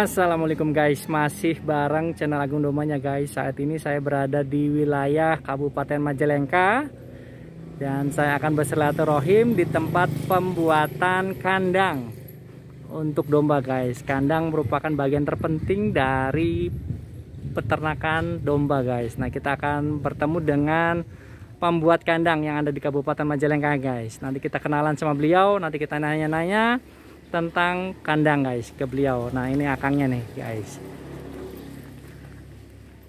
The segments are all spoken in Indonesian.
Assalamualaikum guys, masih bareng channel Agung Domanya guys Saat ini saya berada di wilayah Kabupaten Majalengka Dan saya akan bersilaturahim di tempat pembuatan kandang Untuk domba guys Kandang merupakan bagian terpenting dari peternakan domba guys Nah kita akan bertemu dengan pembuat kandang yang ada di Kabupaten Majalengka guys Nanti kita kenalan sama beliau, nanti kita nanya-nanya tentang kandang guys ke beliau nah ini akangnya nih guys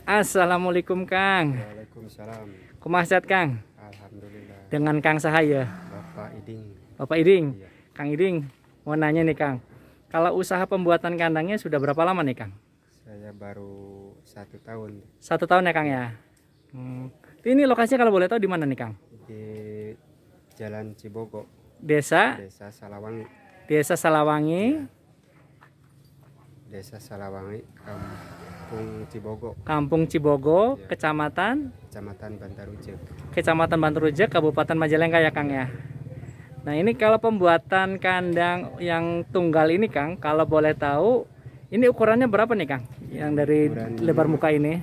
Assalamualaikum Kang Waalaikumsalam Kumasat Kang Alhamdulillah dengan Kang Sahaya ya? Bapak Iding Bapak Iding iya. Kang Iding mau nanya nih Kang kalau usaha pembuatan kandangnya sudah berapa lama nih Kang saya baru satu tahun satu tahun ya Kang ya hmm. ini lokasinya kalau boleh tahu di mana nih Kang di Jalan Cibogo Desa Desa Salawangi Desa Salawangi. Ya. Desa Salawangi, Kampung Cibogo. Kampung Cibogo, ya. Kecamatan? Kecamatan Bantarujek. Kecamatan Bantarujek, Kabupaten Majalengka ya Kang ya. Nah ini kalau pembuatan kandang yang tunggal ini Kang, kalau boleh tahu, ini ukurannya berapa nih Kang? Yang dari Ukuran lebar muka ini?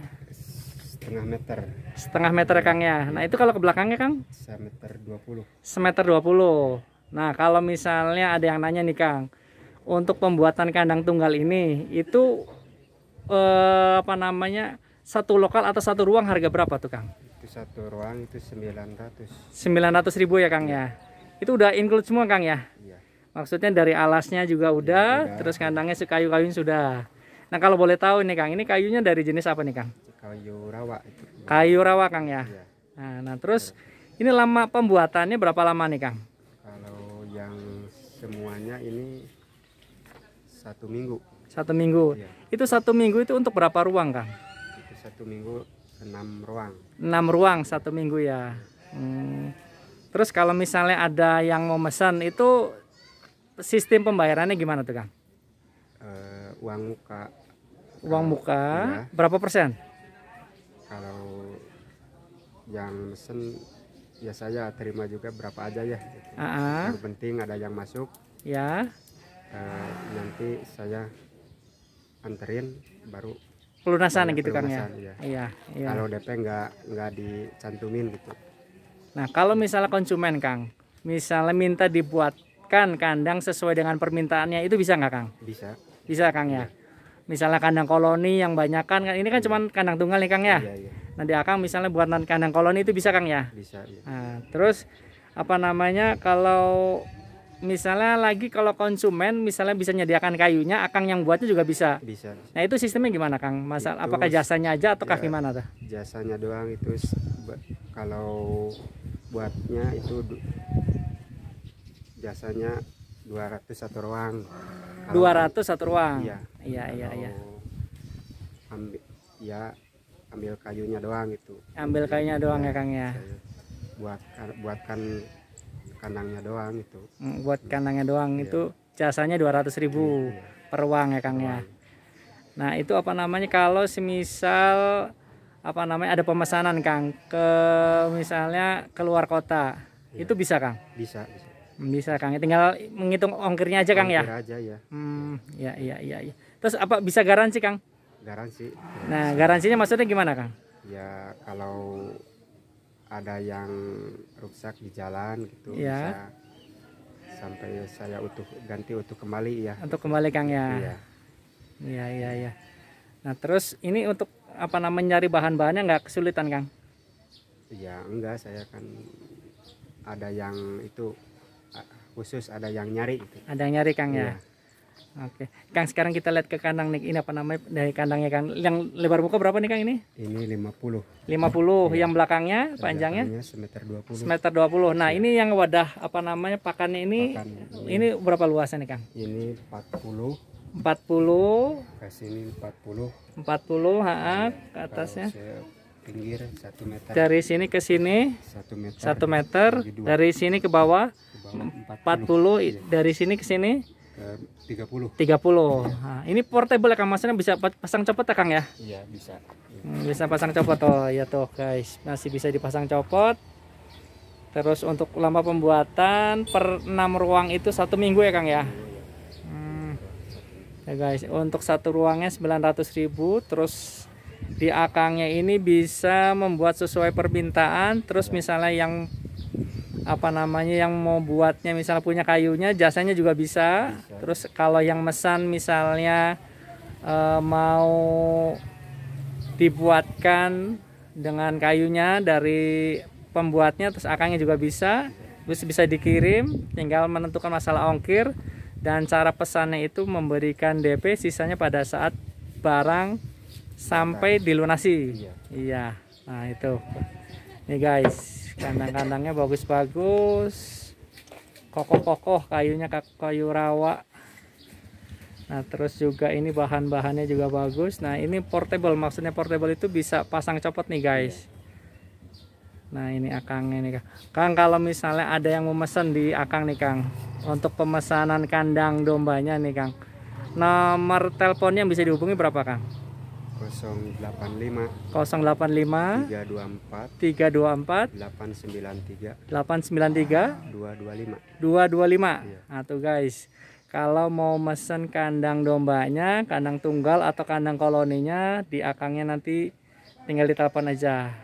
Setengah meter. Setengah meter Kang ya. Nah itu kalau ke belakangnya Kang? Semeter 20. Semeter 20. Nah kalau misalnya ada yang nanya nih Kang, untuk pembuatan kandang tunggal ini itu eh, apa namanya satu lokal atau satu ruang harga berapa tuh Kang? Itu satu ruang itu 900. 900 ribu ya Kang ya. Iya. Itu udah include semua Kang ya? Iya. Maksudnya dari alasnya juga iya, udah, ya, terus kandangnya sekayu-kayunya sudah. Nah kalau boleh tahu nih Kang, ini kayunya dari jenis apa nih Kang? Kayu rawa. Itu. Kayu rawa Kang ya. ya. Nah, nah terus ini lama pembuatannya berapa lama nih Kang? yang semuanya ini satu minggu satu minggu iya. itu satu minggu itu untuk berapa ruang kang itu satu minggu enam ruang enam ruang satu minggu ya hmm. terus kalau misalnya ada yang mau pesan itu sistem pembayarannya gimana tuh kang uh, uang muka uang muka ya. berapa persen kalau yang mesen ya saya terima juga berapa aja ya gitu. uh yang penting ada yang masuk ya uh, nanti saya anterin baru pelunasan gitu kan ya. ya iya, iya. kalau DP nggak nggak dicantumin gitu nah kalau misalnya konsumen Kang misalnya minta dibuatkan kandang sesuai dengan permintaannya itu bisa nggak Kang bisa bisa Kang ya, ya. misalnya kandang koloni yang banyak kan, kan ini kan ya. cuma kandang tunggal nih Kang ya, Iya, ya Nanti di akang misalnya buat nanti kandang koloni itu bisa kang ya? Bisa. Iya. Nah, terus apa namanya kalau misalnya lagi kalau konsumen misalnya bisa nyediakan kayunya, akang yang buatnya juga bisa. Bisa. Nah itu sistemnya gimana kang? Masalah apakah jasanya aja ataukah ya, gimana tuh? Jasanya doang itu kalau buatnya itu jasanya 200 satu ruang. Kalau, 200 satu ruang. Iya. Iya iya iya. Ambil ya ambil kayunya doang itu. ambil kayunya doang ya, iya, Kang ya buat buatkan kandangnya doang itu. Hmm, buat kandangnya doang ya. itu jasanya dua ratus ribu ya. per uang ya Kang uang. ya nah itu apa namanya kalau semisal apa namanya ada pemesanan Kang ke misalnya keluar kota ya. itu bisa Kang bisa bisa bisa Kang ya? tinggal menghitung ongkirnya aja Kang ya aja ya hmm ya iya iya ya. terus apa bisa garansi Kang garansi. Nah, garansinya maksudnya gimana, Kang? Ya, kalau ada yang rusak di jalan gitu ya. bisa sampai saya utuh ganti utuh kembali ya. Untuk kembali, Kang ya. Iya. Iya, iya, iya. Nah, terus ini untuk apa namanya nyari bahan-bahannya nggak kesulitan, Kang? Ya, enggak, saya kan ada yang itu khusus ada yang nyari gitu. Ada yang nyari, Kang ya. ya Oke, Kang sekarang kita lihat ke kandang nih. Ini apa namanya dari kandangnya Kang? Yang lebar muka berapa nih Kang ini? Ini 50. 50 ya. yang belakangnya yang panjangnya? Semeter dua puluh. Semeter dua puluh. Nah, ya. ini yang wadah apa namanya pakannya ini Pakan. ini berapa luasnya nih Kang? Ini 40. 40 ke sini 40. 40 ha, -ha ya, ke atasnya. Pinggir satu meter. Dari sini ke sini satu meter. Satu meter. Dari sini ke bawah, ke bawah 40. 40 dari sini ke sini 30. 30. Nah, ini portable kan maksudnya bisa pasang copot ya Kang ya? Iya, bisa. Hmm, bisa pasang copot oh ya tuh guys, masih bisa dipasang copot. Terus untuk lama pembuatan per 6 ruang itu satu minggu ya Kang ya? Iya, iya. Hmm. Ya guys, untuk satu ruangnya 900.000 terus di akangnya ini bisa membuat sesuai permintaan terus misalnya yang apa namanya yang mau buatnya misalnya punya kayunya jasanya juga bisa, bisa. terus kalau yang mesan misalnya e, mau dibuatkan dengan kayunya dari pembuatnya terus akangnya juga bisa terus bisa dikirim tinggal menentukan masalah ongkir dan cara pesannya itu memberikan DP sisanya pada saat barang sampai dilunasi iya, iya. nah itu nih guys kandang-kandangnya bagus-bagus kokoh-kokoh kayunya kayu rawa nah terus juga ini bahan-bahannya juga bagus nah ini portable maksudnya portable itu bisa pasang copot nih guys nah ini akangnya nih kang kalau misalnya ada yang memesan di akang nih kang untuk pemesanan kandang dombanya nih kang nomor teleponnya yang bisa dihubungi berapa kang 085 085 324 324 893 893 225 225 iya. nah tuh guys kalau mau mesen kandang dombanya kandang tunggal atau kandang koloninya di akangnya nanti tinggal ditelepon aja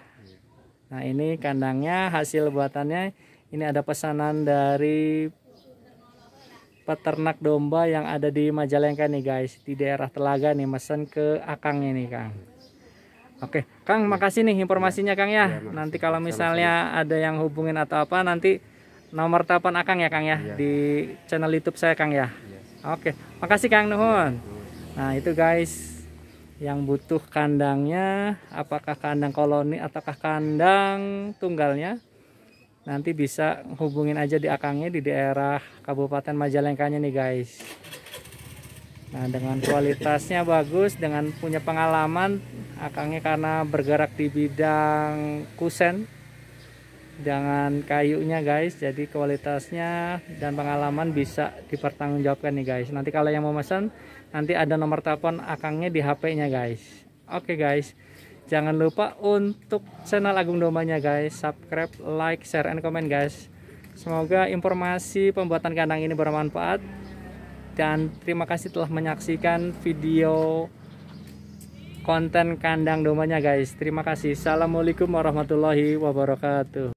nah ini kandangnya hasil buatannya ini ada pesanan dari peternak domba yang ada di Majalengka nih guys di daerah Telaga nih mesen ke Akang ini Kang Oke Kang makasih nih informasinya Kang ya, iya, nanti kalau misalnya ada yang hubungin atau apa nanti nomor telepon Akang ya Kang ya, iya. di channel YouTube saya Kang ya, ya. Oke makasih Kang iya, Nuhun Nah itu guys yang butuh kandangnya apakah kandang koloni ataukah kandang tunggalnya nanti bisa hubungin aja di akangnya di daerah Kabupaten Majalengkanya nih guys nah dengan kualitasnya bagus dengan punya pengalaman akangnya karena bergerak di bidang kusen dengan kayunya guys jadi kualitasnya dan pengalaman bisa dipertanggungjawabkan nih guys nanti kalau yang mau pesan nanti ada nomor telepon akangnya di HP nya guys oke okay, guys Jangan lupa untuk channel Agung Dombanya guys, subscribe, like, share, and comment guys. Semoga informasi pembuatan kandang ini bermanfaat. Dan terima kasih telah menyaksikan video konten kandang domanya guys. Terima kasih. Assalamualaikum warahmatullahi wabarakatuh.